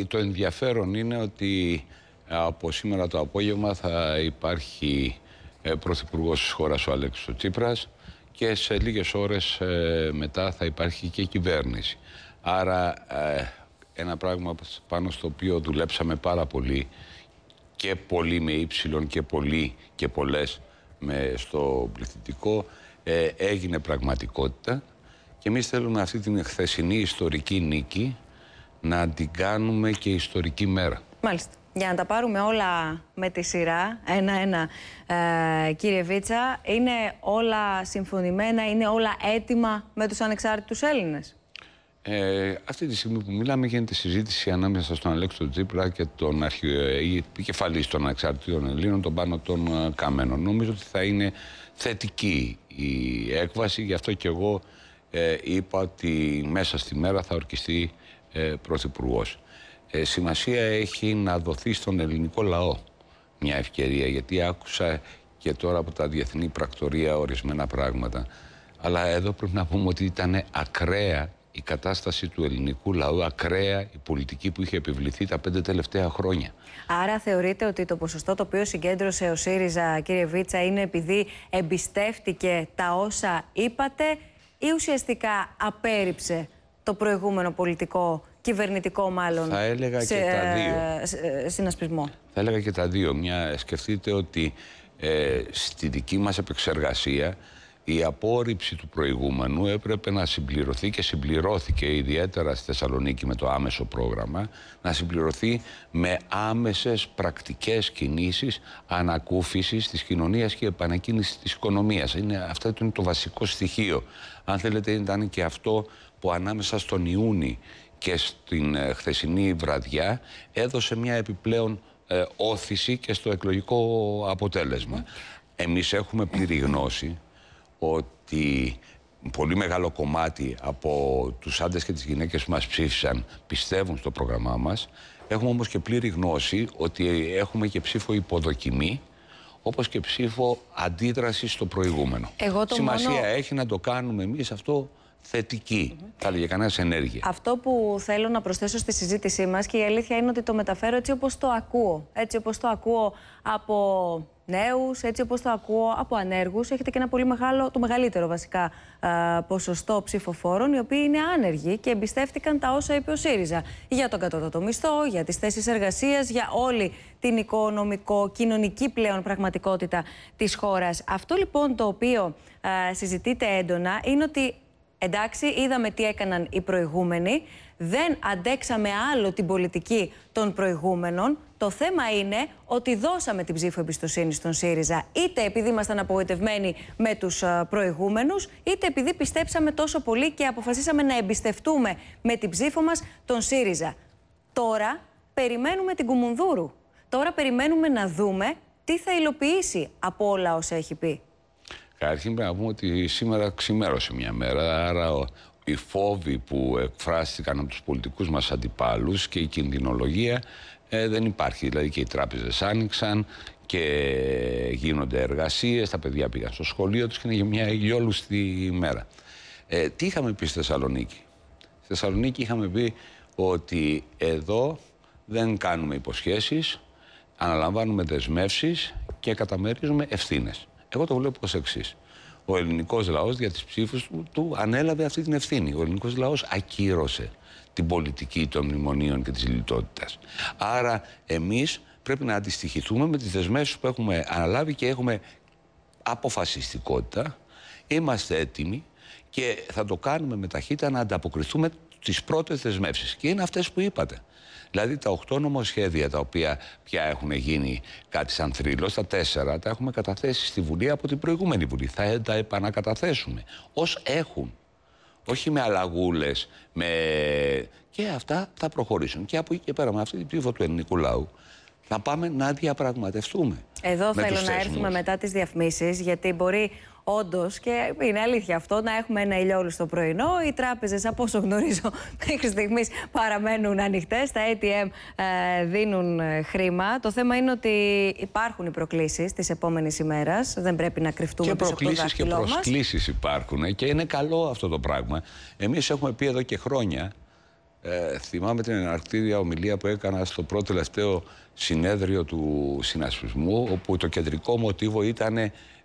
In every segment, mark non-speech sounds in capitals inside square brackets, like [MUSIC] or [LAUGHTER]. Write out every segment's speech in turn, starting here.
Ε, το ενδιαφέρον είναι ότι ε, από σήμερα το απόγευμα θα υπάρχει ε, πρωθυπουργός της χώρας ο Αλέξης Τσίπρας και σε λίγες ώρες μετά θα υπάρχει και κυβέρνηση. Άρα ένα πράγμα πάνω στο οποίο δουλέψαμε πάρα πολύ και πολύ με ύψιλον και πολύ και πολλές με στο πληθυντικό έγινε πραγματικότητα και εμείς θέλουμε αυτή την χθεσινή ιστορική νίκη να την κάνουμε και ιστορική μέρα. Μάλιστα. Για να τα πάρουμε όλα με τη σειρά, ένα-ένα, ε, κύριε Βίτσα, είναι όλα συμφωνημένα, είναι όλα έτοιμα με τους ανεξάρτητους Έλληνες. Ε, αυτή τη στιγμή που μιλάμε γίνεται συζήτηση ανάμεσα στον του Τζίπρα και τον ε, επικεφαλής των ανεξαρτήτων Ελλήνων, τον πάνω των ε, Καμένων. Νομίζω ότι θα είναι θετική η έκβαση, γι' αυτό και εγώ ε, είπα ότι μέσα στη μέρα θα ορκιστεί ε, Πρωθυπουργός. Ε, σημασία έχει να δοθεί στον ελληνικό λαό μια ευκαιρία, γιατί άκουσα και τώρα από τα διεθνή πρακτορία ορισμένα πράγματα. Αλλά εδώ πρέπει να πούμε ότι ήταν ακραία η κατάσταση του ελληνικού λαού, ακραία η πολιτική που είχε επιβληθεί τα πέντε τελευταία χρόνια. Άρα θεωρείτε ότι το ποσοστό το οποίο συγκέντρωσε ο ΣΥΡΙΖΑ, κύριε Βίτσα, είναι επειδή εμπιστεύτηκε τα όσα είπατε ή ουσιαστικά απέρριψε το προηγούμενο πολιτικό, κυβερνητικό μάλλον, θα έλεγα και τα ε, δύο. Ε, συνασπισμό. Θα έλεγα και τα δύο. Μια, σκεφτείτε ότι ε, στη δική μας επεξεργασία η απόρριψη του προηγούμενου έπρεπε να συμπληρωθεί και συμπληρώθηκε ιδιαίτερα στη Θεσσαλονίκη με το άμεσο πρόγραμμα να συμπληρωθεί με άμεσες πρακτικές κινήσεις ανακούφισης της κοινωνίας και επανακίνησης της οικονομίας. Είναι, αυτό είναι το βασικό στοιχείο. Αν θέλετε ήταν και αυτό που ανάμεσα στον Ιούνι και στην ε, χθεσινή βραδιά έδωσε μια επιπλέον ε, όθηση και στο εκλογικό αποτέλεσμα. Εμείς έχουμε πλήρη γνώση ότι πολύ μεγάλο κομμάτι από τους άντρες και τις γυναίκες που μας ψήφισαν πιστεύουν στο πρόγραμμά μας. Έχουμε όμως και πλήρη γνώση ότι έχουμε και ψήφο υποδοκιμή όπως και ψήφο αντίδραση στο προηγούμενο. Εγώ το Σημασία έχει να το κάνουμε εμείς αυτό θετική, mm -hmm. θα κανένας ενέργεια. Αυτό που θέλω να προσθέσω στη συζήτησή μας και η αλήθεια είναι ότι το μεταφέρω έτσι όπως το ακούω. Έτσι όπως το ακούω από νέους, έτσι όπως το ακούω, από ανέργους. Έχετε και ένα πολύ μεγάλο, το μεγαλύτερο βασικά ποσοστό ψηφοφόρων, οι οποίοι είναι άνεργοι και εμπιστεύτηκαν τα όσα είπε ο ΣΥΡΙΖΑ. Για τον κατώτατο μισθό, για τις θέσεις εργασίας, για όλη την οικονομικό-κοινωνική πλέον πραγματικότητα της χώρας. Αυτό λοιπόν το οποίο συζητείται έντονα είναι ότι Εντάξει, είδαμε τι έκαναν οι προηγούμενοι. Δεν αντέξαμε άλλο την πολιτική των προηγούμενων. Το θέμα είναι ότι δώσαμε την ψήφο εμπιστοσύνη στον ΣΥΡΙΖΑ είτε επειδή ήμασταν απογοητευμένοι με τους ε, προηγούμενους, είτε επειδή πιστέψαμε τόσο πολύ και αποφασίσαμε να εμπιστευτούμε με την ψήφο μας τον ΣΥΡΙΖΑ. Τώρα περιμένουμε την Κουμουνδούρου. Τώρα περιμένουμε να δούμε τι θα υλοποιήσει από όλα όσα έχει πει. Καταρχήν πρέπει να πούμε ότι σήμερα ξημέρωσε μια μέρα, άρα οι φόβοι που εκφράστηκαν από τους πολιτικούς μας αντιπάλους και η κινδυνολογία ε, δεν υπάρχει. Δηλαδή και οι τράπεζες άνοιξαν και γίνονται εργασίες, τα παιδιά πήγαν στο σχολείο τους και είναι μια ηλιόλουστη μέρα. Ε, τι είχαμε πει στη Θεσσαλονίκη. Στη Θεσσαλονίκη είχαμε πει ότι εδώ δεν κάνουμε υποσχέσεις, αναλαμβάνουμε δεσμεύσεις και καταμερίζουμε ευθύνες. Εγώ το βλέπω ως εξής ο ελληνικός λαός για τις ψήφους του, ανέλαβε αυτή την ευθύνη. Ο ελληνικός λαός ακύρωσε την πολιτική των μνημονίων και της λιτότητας. Άρα εμείς πρέπει να αντιστοιχηθούμε με τις δεσμεύσεις που έχουμε αναλάβει και έχουμε αποφασιστικότητα. Είμαστε έτοιμοι και θα το κάνουμε με ταχύτητα να ανταποκριθούμε τις πρώτες δεσμεύσεις. Και είναι αυτές που είπατε. Δηλαδή τα οχτώ νομοσχέδια τα οποία πια έχουν γίνει κάτι σαν θρύλο, τα τέσσερα τα έχουμε καταθέσει στη Βουλή από την προηγούμενη Βουλή. Θα τα επανακαταθέσουμε ως έχουν. Όχι με αλλαγούλες, με... και αυτά θα προχωρήσουν. Και από εκεί και πέρα, με αυτή την ψήφο του ελληνικού λαού, να πάμε να διαπραγματευτούμε. Εδώ με θέλω να έρθουμε μετά τις διαφημίσεις, γιατί μπορεί όντως και είναι αλήθεια αυτό να έχουμε ένα στο πρωινό. Οι τράπεζες, από όσο γνωρίζω, [LAUGHS] μέχρι στιγμής παραμένουν ανοιχτές. Τα ATM ε, δίνουν ε, χρήμα. Το θέμα είναι ότι υπάρχουν οι προκλήσεις της επόμενης ημέρας. Δεν πρέπει να κρυφτούμε πίσω από το δάχτυλό Και προκλήσει και προσκλήσεις υπάρχουν. Ε, και είναι καλό αυτό το πράγμα. Εμείς έχουμε πει εδώ και χρόνια ε, θυμάμαι την εναρκτήρια ομιλία που έκανα στο πρώτο τελευταίο συνέδριο του συνασπισμού, όπου το κεντρικό μοτίβο ήταν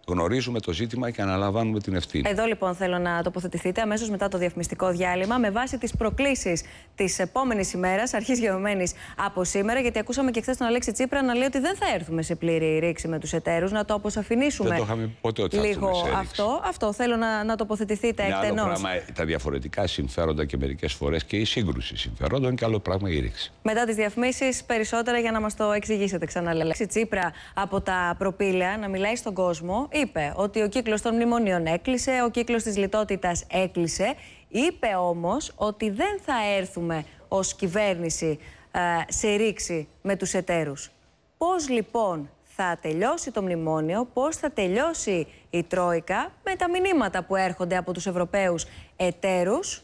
γνωρίζουμε το ζήτημα και αναλαμβάνουμε την ευθύνη. Εδώ λοιπόν θέλω να τοποθετηθείτε αμέσως μετά το διαφημιστικό διάλειμμα με βάση τις προκλήσεις της επόμενης ημέρας, αρχής γεωμένης από σήμερα. Γιατί ακούσαμε και χθες τον Αλέξη Τσίπρα να λέει ότι δεν θα έρθουμε σε πλήρη ρήξη με τους εταίρους, να το αποσαφηνίσουμε. Δεν το ποτέ ότι λίγο αυτό. Αυτό θέλω να, να τοποθετηθείτε εκτενώς. πράγμα ε, τα διαφορετικά συμφέροντα και μερικές φορές και η σύγκρουση συμφερόντων και άλλο πράγμα η ρήξη. Μετά τις διαφημίσεις, περισσότερα για να μας το εξηγήσετε ξανά, Αλέξη Τσίπρα από τα προπήλαια να μιλάει στον κόσμο είπε ότι ο κύκλος των μνημονίων έκλεισε, ο κύκλος της λιτότητας έκλεισε. Είπε όμως ότι δεν θα έρθουμε ως κυβέρνηση ε, σε ρήξη με τους εταίρους. Πώς λοιπόν θα τελειώσει το μνημόνιο, πώς θα τελειώσει η Τρόικα με τα μηνύματα που έρχονται από τους Ευρωπαίους εταίρους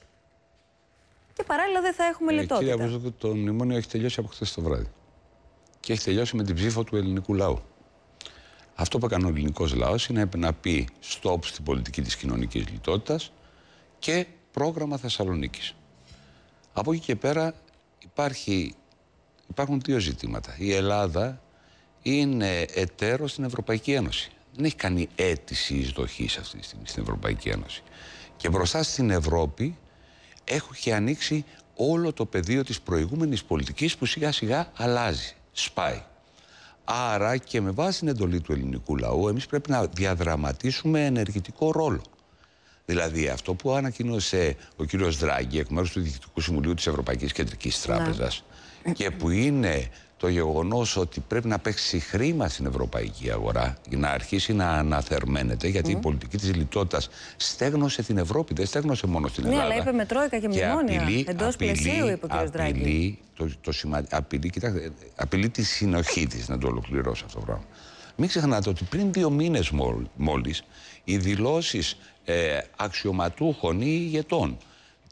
και παράλληλα δεν θα έχουμε ε, λιτότητα. Κύριε το μνημόνιο έχει τελειώσει από χθες το βράδυ και έχει τελειώσει με την ψήφο του ελληνικού λαού. Αυτό που έκανε ο ελληνικός λαός είναι να πει stop στην πολιτική της κοινωνικής λιτότητας και πρόγραμμα Θεσσαλονίκης. Από εκεί και πέρα υπάρχει, υπάρχουν δύο ζητήματα. Η Ελλάδα είναι εταίρος στην Ευρωπαϊκή Ένωση. Δεν έχει κάνει αίτηση εισδοχή αυτή τη στιγμή στην Ευρωπαϊκή Ένωση. Και μπροστά στην Ευρώπη έχει ανοίξει όλο το πεδίο της προηγούμενης πολιτικής που σιγά σιγά αλλάζει, σπάει. Άρα και με βάση την εντολή του ελληνικού λαού εμείς πρέπει να διαδραματίσουμε ενεργητικό ρόλο. Δηλαδή αυτό που ανακοίνωσε ο κύριος Δράγκη εκ μέρους του Διοικητικού Συμβουλίου της Ευρωπαϊκής Κεντρικής ναι. Τράπεζας και που είναι το γεγονός ότι πρέπει να παίξει χρήμα στην ευρωπαϊκή αγορά για να αρχίσει να αναθερμαίνεται γιατί η πολιτική της λιτότητας στέγνωσε την Ευρώπη, δεν στέγνωσε μόνο στην Ελλάδα. Ναι, αλλά είπε με τρόικα και μνημόνια Εντό εντός απειλή, πλαισίου, είπε ο κ. Απειλή, το, το σημα... απειλή, κοιτάξτε, απειλή τη συνοχή της να το ολοκληρώσω αυτό το πράγμα. Μην ξεχνάτε ότι πριν δύο μήνες μόλις οι δηλώσεις ε, αξιωματούχων ή ηγετών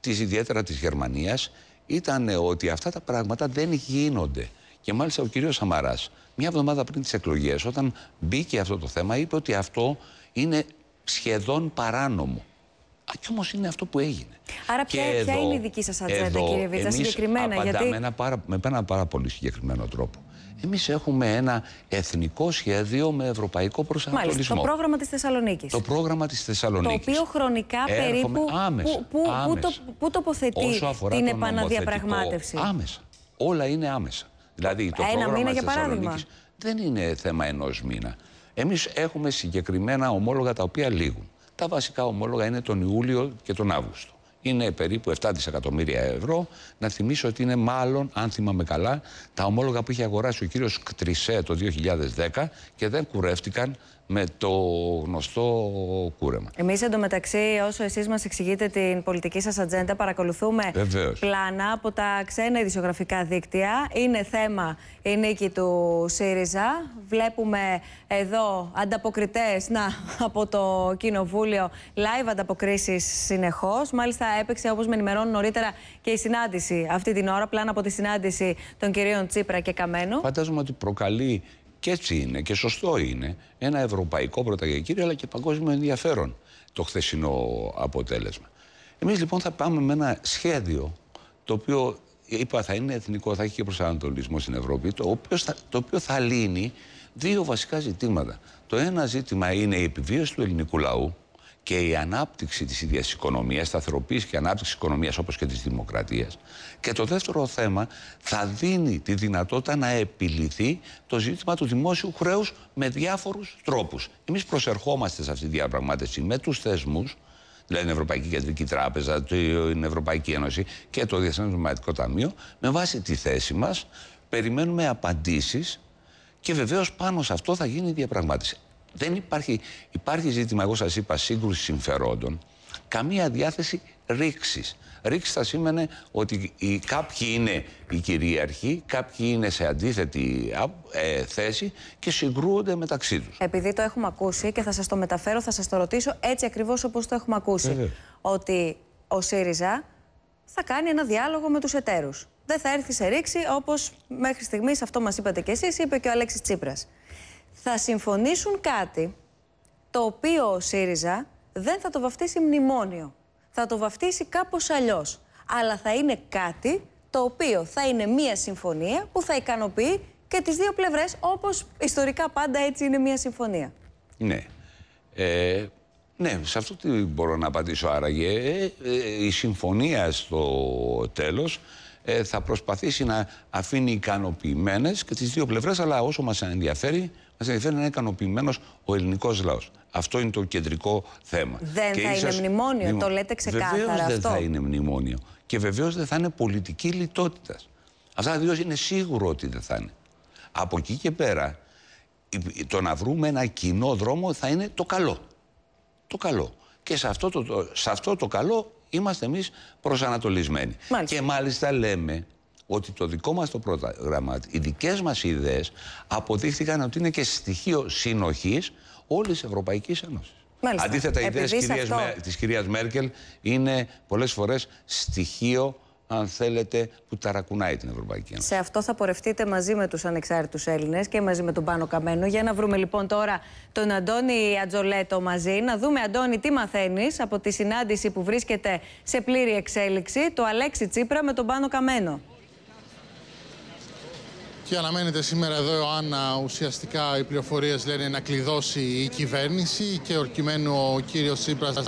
της ιδιαίτερα της Γερμανίας ήταν ότι αυτά τα πράγματα δεν γίνονται. Και μάλιστα ο κύριος Σαμαράς, μια εβδομάδα πριν τις εκλογές, όταν μπήκε αυτό το θέμα, είπε ότι αυτό είναι σχεδόν παράνομο. Α, κι όμως είναι αυτό που έγινε. Άρα ποια, ποια είναι η δική σας ατζέντα, εδώ, κύριε Βίτσα, συγκεκριμένα. Γιατί... απαντάμε ένα πάρα, με ένα πάρα πολύ συγκεκριμένο τρόπο. Εμείς έχουμε ένα εθνικό σχέδιο με ευρωπαϊκό προσανατολισμό. Μάλιστα, το πρόγραμμα της Θεσσαλονίκης. Το πρόγραμμα της Θεσσαλονίκης. Το οποίο χρονικά Έρχομαι περίπου... Άμεσα, που, που, άμεσα. Που, το, που τοποθετεί την επαναδιαπραγμάτευση. Άμεσα. Όλα είναι άμεσα. Δηλαδή το ε, Ένα πρόγραμμα μήνα, για δεν είναι θέμα ενός μήνα. Εμείς έχουμε συγκεκριμένα ομόλογα τα οποία λήγουν. Τα βασικά ομόλογα είναι τον Ιούλιο και τον Αύγουστο. Είναι περίπου 7 δισεκατομμύρια ευρώ. Να θυμίσω ότι είναι μάλλον, αν θυμάμαι καλά, τα ομόλογα που είχε αγοράσει ο κύριος Κτρισέ το 2010 και δεν κουρεύτηκαν με το γνωστό κούρεμα. Εμείς εντωμεταξύ, όσο εσείς μας εξηγείτε την πολιτική σας ατζέντα, παρακολουθούμε πλάνα από τα ξένα ειδησιογραφικά δίκτυα. Είναι θέμα η νίκη του ΣΥΡΙΖΑ. Βλέπουμε εδώ ανταποκριτές από το Κοινοβούλιο, live ανταποκρίσεις συνεχώς. Μάλιστα, έπαιξε, όπως με ενημερώνουν νωρίτερα, και η συνάντηση αυτή την ώρα, πλάνα από τη συνάντηση των κυρίων Τσίπρα και Καμένου. Φαντάζομαι ότι προκαλεί και έτσι είναι και σωστό είναι ένα ευρωπαϊκό πρωταγενή αλλά και παγκόσμιο ενδιαφέρον το χθεσινό αποτέλεσμα. Εμείς λοιπόν θα πάμε με ένα σχέδιο το οποίο είπα θα είναι εθνικό, θα έχει και προσανατολισμό στην Ευρώπη, το οποίος θα, το οποίο θα λύνει δύο βασικά ζητήματα. Το ένα ζήτημα είναι η επιβίωση του ελληνικού λαού, και η ανάπτυξη της ίδιας οικονομίας, σταθεροποίηση και ανάπτυξη της οικονομίας όπως και της δημοκρατίας. Και το δεύτερο θέμα θα δίνει τη δυνατότητα να επιληθεί το ζήτημα του δημόσιου χρέους με διάφορους τρόπους. Εμείς προσερχόμαστε σε αυτή τη διαπραγμάτευση με τους θεσμούς, δηλαδή την Ευρωπαϊκή Κεντρική Τράπεζα, την Ευρωπαϊκή Ένωση και το Διεθνές Νομιματικό Ταμείο, με βάση τη θέση μας περιμένουμε απαντήσεις και βεβαίως πάνω σε αυτό θα γίνει η διαπραγμάτευση. Δεν υπάρχει, υπάρχει ζήτημα, εγώ σας είπα, σύγκρουση συμφερόντων, καμία διάθεση ρήξης. Ρήξης θα σήμαινε ότι οι, κάποιοι είναι οι κυρίαρχοι, κάποιοι είναι σε αντίθετη ε, θέση και συγκρούονται μεταξύ τους. Επειδή το έχουμε ακούσει και θα σας το μεταφέρω, θα σας το ρωτήσω έτσι ακριβώς όπως το έχουμε ακούσει. ότι ο ΣΥΡΙΖΑ θα κάνει ένα διάλογο με τους εταίρους. Δεν θα έρθει σε ρήξη όπως μέχρι στιγμής αυτό μας είπατε και εσείς, είπε και ο Αλέξης Τσίπρας θα συμφωνήσουν κάτι το οποίο ο ΣΥΡΙΖΑ δεν θα το βαφτίσει μνημόνιο. Θα το βαφτίσει κάπως αλλιώς. Αλλά θα είναι κάτι το οποίο θα είναι μία συμφωνία που θα ικανοποιεί και τις δύο πλευρές όπως ιστορικά πάντα έτσι είναι μία συμφωνία. Ναι. Ε, ναι, σε αυτό τι μπορώ να απαντήσω άραγε. Ε, ε, η συμφωνία στο τέλος ε, θα προσπαθήσει να αφήνει ικανοποιημένες και τις δύο πλευρές αλλά όσο μας ενδιαφέρει Μα ενδιαφέρει να είναι ικανοποιημένος ο ελληνικός λαός. Αυτό είναι το κεντρικό θέμα. Δεν και θα είναι μνημόνιο, το λέτε ξεκάθαρα. Βεβαίως δεν θα είναι μνημόνιο. Και βεβαίως δεν θα είναι πολιτική λιτότητας. Αυτά δύο είναι σίγουρο ότι δεν θα είναι. Από εκεί και πέρα, το να βρούμε ένα κοινό δρόμο θα είναι το καλό. Το καλό. Και σε αυτό το, σε αυτό το καλό είμαστε εμείς προσανατολισμένοι. Και μάλιστα λέμε ότι το δικό μας το πρόγραμμα, οι δικές μας ιδέες αποδείχθηκαν ότι είναι και στοιχείο συνοχής όλης της Ευρωπαϊκής Ένωσης. Μάλιστα. Αντίθετα, οι ιδέες αυτό... της κυρίας Μέρκελ είναι πολλές φορές στοιχείο αν θέλετε, που ταρακουνάει την Ευρωπαϊκή Ένωση. Σε αυτό θα πορευτείτε μαζί με τους ανεξάρτητους Έλληνες και μαζί με τον Πάνο Καμένο. Για να βρούμε λοιπόν τώρα τον Αντώνη Ατζολέτο μαζί. Να δούμε, Αντώνη, τι μαθαίνεις από τη συνάντηση που βρίσκεται σε πλήρη εξέλιξη, το Αλέξη Τσίπρα με τον Πάνο Καμένο. Και αναμένεται σήμερα εδώ, Άννα ουσιαστικά οι πληροφορίες λένε να κλειδώσει η κυβέρνηση και ορκημένου ο κύριος Τσίπρας